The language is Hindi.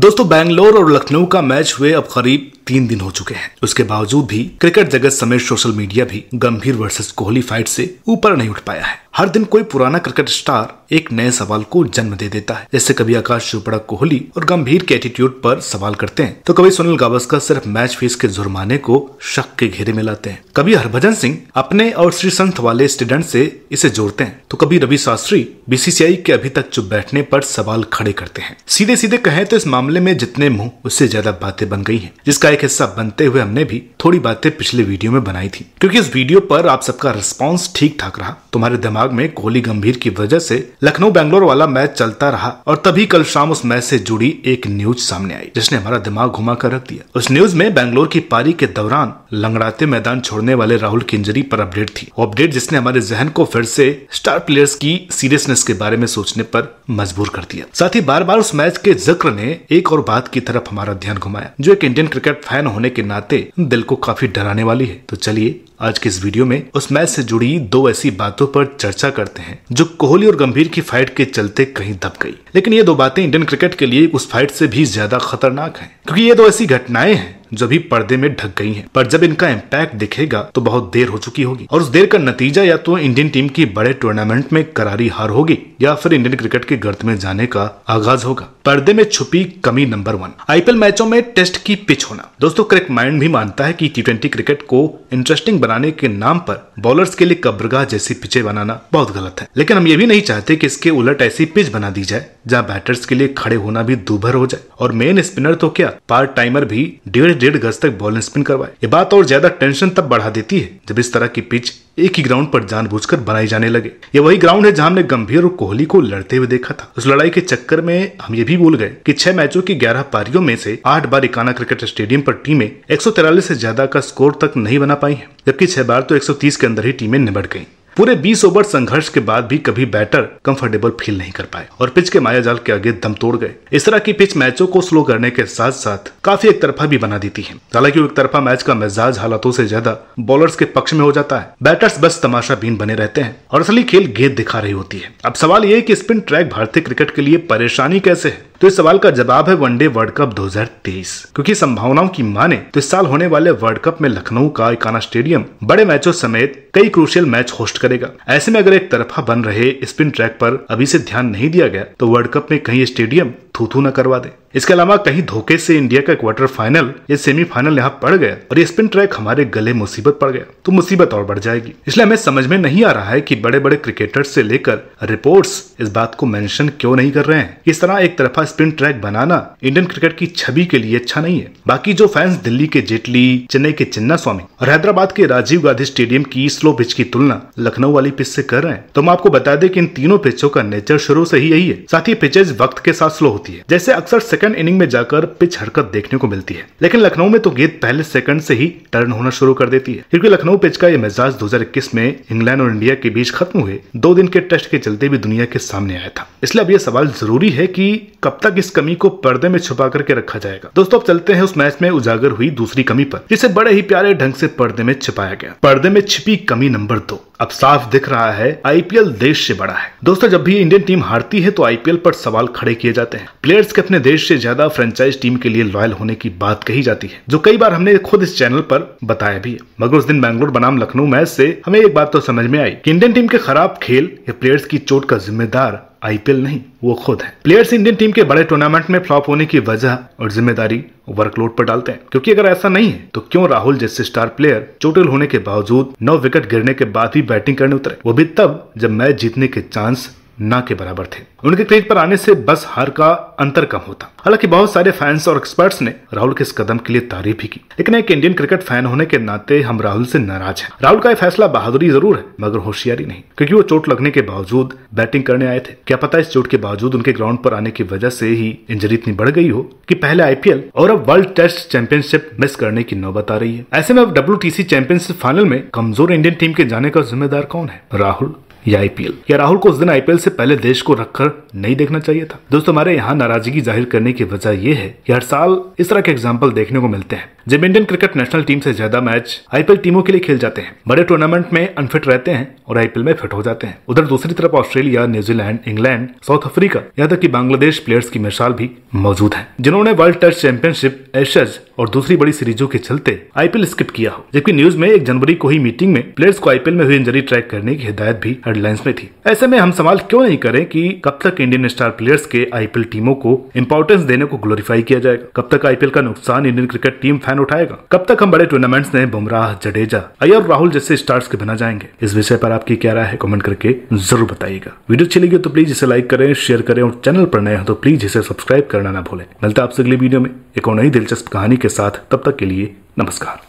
दोस्तों बैंगलोर और लखनऊ का मैच हुए अब करीब तीन दिन हो चुके हैं उसके बावजूद भी क्रिकेट जगत समेत सोशल मीडिया भी गंभीर वर्सेस कोहली फाइट से ऊपर नहीं उठ पाया है हर दिन कोई पुराना क्रिकेट स्टार एक नए सवाल को जन्म दे देता है जैसे कभी आकाश चोपड़ा कोहली और गंभीर के एटीट्यूड पर सवाल करते हैं तो कभी सुनील गावस्कर सिर्फ मैच फीस के जुर्माने को शक के घेरे में लाते हैं कभी हरभजन सिंह अपने और श्री संत वाले स्टूडेंट से इसे जोड़ते हैं तो कभी रवि शास्त्री बीसीसीआई के अभी तक चुप बैठने पर सवाल खड़े करते हैं सीधे सीधे कहें तो इस मामले में जितने मुंह उससे ज्यादा बातें बन गई है जिसका एक हिस्सा बनते हुए हमने भी थोड़ी बातें पिछले वीडियो में बनाई थी क्योंकि इस वीडियो पर आप सबका रिस्पॉन्स ठीक ठाक रहा तुम्हारे दिमाग में कोहली गंभीर की वजह से लखनऊ बैंगलोर वाला मैच चलता रहा और तभी कल शाम उस मैच से जुड़ी एक न्यूज सामने आई जिसने हमारा दिमाग घुमा कर रख दिया उस न्यूज में बैंगलोर की पारी के दौरान लंगड़ाते मैदान छोड़ने वाले राहुल किंजरी पर अपडेट थी वो अपडेट जिसने हमारे जहन को फिर से स्टार प्लेयर्स की सीरियसनेस के बारे में सोचने पर मजबूर कर दिया साथ ही बार बार उस मैच के जिक्र ने एक और बात की तरफ हमारा ध्यान घुमाया जो एक इंडियन क्रिकेट फैन होने के नाते दिल को काफी डराने वाली है तो चलिए आज के इस वीडियो में उस मैच से जुड़ी दो ऐसी बातों पर चर्चा करते हैं जो कोहली और गंभीर की फाइट के चलते कहीं दब गई लेकिन ये दो बातें इंडियन क्रिकेट के लिए उस फाइट से भी ज्यादा खतरनाक है क्योंकि ये दो ऐसी घटनाएं हैं जो भी पर्दे में ढक गई हैं पर जब इनका इम्पैक्ट दिखेगा तो बहुत देर हो चुकी होगी और उस देर का नतीजा या तो इंडियन टीम की बड़े टूर्नामेंट में करारी हार होगी या फिर इंडियन क्रिकेट के गर्द में जाने का आगाज होगा पर्दे में छुपी कमी नंबर वन आईपीएल मैचों में टेस्ट की पिच होना दोस्तों क्रिकेट माइंड भी मानता है की टी क्रिकेट को इंटरेस्टिंग बनाने के नाम पर बॉलर्स के लिए कब्रगाह जैसी पिचे बनाना बहुत गलत है लेकिन हम ये भी नहीं चाहते कि इसके उलट ऐसी पिच बना दी जाए जहाँ बैटर्स के लिए खड़े होना भी दूभर हो जाए और मेन स्पिनर तो क्या पार्ट टाइमर भी डेढ़ डेढ़ गज तक बॉल स्पिन करवाए ये बात और ज्यादा टेंशन तब बढ़ा देती है जब इस तरह की पिच एक ही ग्राउंड पर जानबूझकर बनाई जाने लगे ये वही ग्राउंड है जहां हमने गंभीर और कोहली को लड़ते हुए देखा था उस लड़ाई के चक्कर में हम ये भी भूल गए कि छह मैचों की ग्यारह पारियों में से आठ बार इकाना क्रिकेट स्टेडियम पर टीमें एक से ज्यादा का स्कोर तक नहीं बना पाई है जबकि छह बार तो एक के अंदर ही टीमें निबट गई पूरे 20 ओवर संघर्ष के बाद भी कभी बैटर कंफर्टेबल फील नहीं कर पाए और पिच के मायाजाल के आगे दम तोड़ गए इस तरह की पिच मैचों को स्लो करने के साथ साथ काफी एक तरफा भी बना देती है हालांकि एक तरफा मैच का मिजाज हालातों से ज्यादा बॉलर्स के पक्ष में हो जाता है बैटर्स बस तमाशा बीन बने रहते हैं और असली खेल गेंद दिखा रही होती है अब सवाल ये की स्पिन ट्रैक भारतीय क्रिकेट के लिए परेशानी कैसे है तो इस सवाल का जवाब है वनडे वर्ल्ड कप 2023 क्योंकि संभावनाओं की माने तो इस साल होने वाले वर्ल्ड कप में लखनऊ का इकाना स्टेडियम बड़े मैचों समेत कई क्रूशियल मैच होस्ट करेगा ऐसे में अगर एक तरफा बन रहे स्पिन ट्रैक पर अभी से ध्यान नहीं दिया गया तो वर्ल्ड कप में कहीं स्टेडियम थूथू न करवा दे इसके अलावा कहीं धोखे से इंडिया का क्वार्टर फाइनल या सेमीफाइनल यहाँ पड़ गया और ये स्पिन ट्रैक हमारे गले मुसीबत पड़ गया तो मुसीबत और बढ़ जाएगी इसलिए हमें समझ में नहीं आ रहा है कि बड़े बड़े क्रिकेटर से लेकर रिपोर्ट्स इस बात को मेंशन क्यों नहीं कर रहे हैं इस तरह एक तरफा स्पिन ट्रैक बनाना इंडियन क्रिकेट की छवि के लिए अच्छा नहीं है बाकी जो फैंस दिल्ली के जेटली चेन्नई के चिन्ना स्वामी और हैदराबाद के राजीव गांधी स्टेडियम की स्लो पिच की तुलना लखनऊ वाली पिच से कर रहे हैं तो हम आपको बता दें कि इन तीनों पिचों का नेचर शुरू से ही यही है साथ ही पिचेज वक्त के साथ स्लो होती है जैसे अक्सर सेकंड इनिंग में जाकर पिच हरकत देखने को मिलती है लेकिन लखनऊ में तो गेंद पहले सेकंड से ही टर्न होना शुरू कर देती है क्योंकि लखनऊ पिच का यह मिजाज 2021 में इंग्लैंड और इंडिया के बीच खत्म हुए दो दिन के टेस्ट के चलते भी दुनिया के सामने आया था इसलिए अब यह सवाल जरूरी है की कब तक इस कमी को पर्दे में छुपा करके रखा जाएगा दोस्तों अब चलते हैं उस मैच में उजागर हुई दूसरी कमी पर जिसे बड़े ही प्यारे ढंग से पर्दे में छिपाया गया पर्दे में छिपी कमी नंबर दो अब साफ दिख रहा है आईपीएल देश से बड़ा है दोस्तों जब भी इंडियन टीम हारती है तो आईपीएल पर सवाल खड़े किए जाते हैं प्लेयर्स के अपने देश से ज्यादा फ्रेंचाइज टीम के लिए लॉयल होने की बात कही जाती है जो कई बार हमने खुद इस चैनल पर बताया भी है मगर उस दिन बैंगलोर बनाम लखनऊ मैच से हमें एक बात तो समझ में आई कि इंडियन टीम के खराब खेल या प्लेयर्स की चोट का जिम्मेदार आईपीएल नहीं वो खुद है प्लेयर्स इंडियन टीम के बड़े टूर्नामेंट में फ्लॉप होने की वजह और जिम्मेदारी वर्कलोड पर डालते हैं क्योंकि अगर ऐसा नहीं है तो क्यों राहुल जैसे स्टार प्लेयर चोटिल होने के बावजूद नौ विकेट गिरने के बाद भी बैटिंग करने उतरे वो भी तब जब मैच जीतने के चांस ना के बराबर थे उनके क्रीज पर आने से बस हार का अंतर कम होता हालांकि बहुत सारे फैंस और एक्सपर्ट्स ने राहुल के इस कदम के लिए तारीफ भी की लेकिन एक इंडियन क्रिकेट फैन होने के नाते हम राहुल से नाराज हैं राहुल का यह फैसला बहादुरी जरूर है मगर होशियारी नहीं क्योंकि वो चोट लगने के बावजूद बैटिंग करने आए थे क्या पता इस चोट के बावजूद उनके ग्राउंड पर आने की वजह से ही इंजरी इतनी बढ़ गई हो की पहले आईपीएल और अब वर्ल्ड टेस्ट चैंपियनशिप मिस करने की नौबत आ रही है ऐसे में अब डब्ल्यू चैंपियनशिप फाइनल में कमजोर इंडियन टीम के जाने का जिम्मेदार कौन है राहुल या आईपीएल या राहुल को उस दिन आईपीएल से पहले देश को रखकर नहीं देखना चाहिए था दोस्तों हमारे यहाँ नाराजगी जाहिर करने की वजह यह है कि हर साल इस तरह के एग्जाम्पल देखने को मिलते हैं जब इंडियन क्रिकेट नेशनल टीम से ज्यादा मैच आईपीएल टीमों के लिए खेल जाते हैं बड़े टूर्नामेंट में अनफिट रहते हैं और आईपीएल में फिट हो जाते हैं उधर दूसरी तरफ Australia New Zealand England South Africa यहाँ तक की बांग्लादेश प्लेयर्स की मिसाल भी मौजूद है जिन्होंने वर्ल्ड टेस्ट चैंपियनशिप एशियज और दूसरी बड़ी सीरीजों के चलते आईपीएल स्किप किया हो जबकि न्यूज में एक जनवरी को ही मीटिंग में प्लेयर्स को आईपीएल में हुई इंजरी ट्रैक करने की हिदायत भी हेडलाइंस में थी ऐसे में हम सवाल क्यों नहीं करें कि कब तक इंडियन स्टार प्लेयर्स के आईपीएल टीमों को इम्पोर्टेंस देने को ग्लोरीफाई किया जाएगा कब तक आईपीएल का नुकसान इंडियन क्रिकेट टीम फैन ध्यान उठाएगा कब तक हम बड़े टूर्नामेंट्स में बुमराह जडेजा अयर राहुल जैसे स्टार्स के बना जाएंगे इस विषय पर आपकी क्या राय है कमेंट करके जरूर बताइएगा वीडियो अच्छी लगी तो प्लीज इसे लाइक करें शेयर करें और चैनल पर नए हैं तो प्लीज इसे सब्सक्राइब करना ना भूलें मिलता आपसे अगले वीडियो में एक और नई दिलचस्प कहानी के साथ तब तक के लिए नमस्कार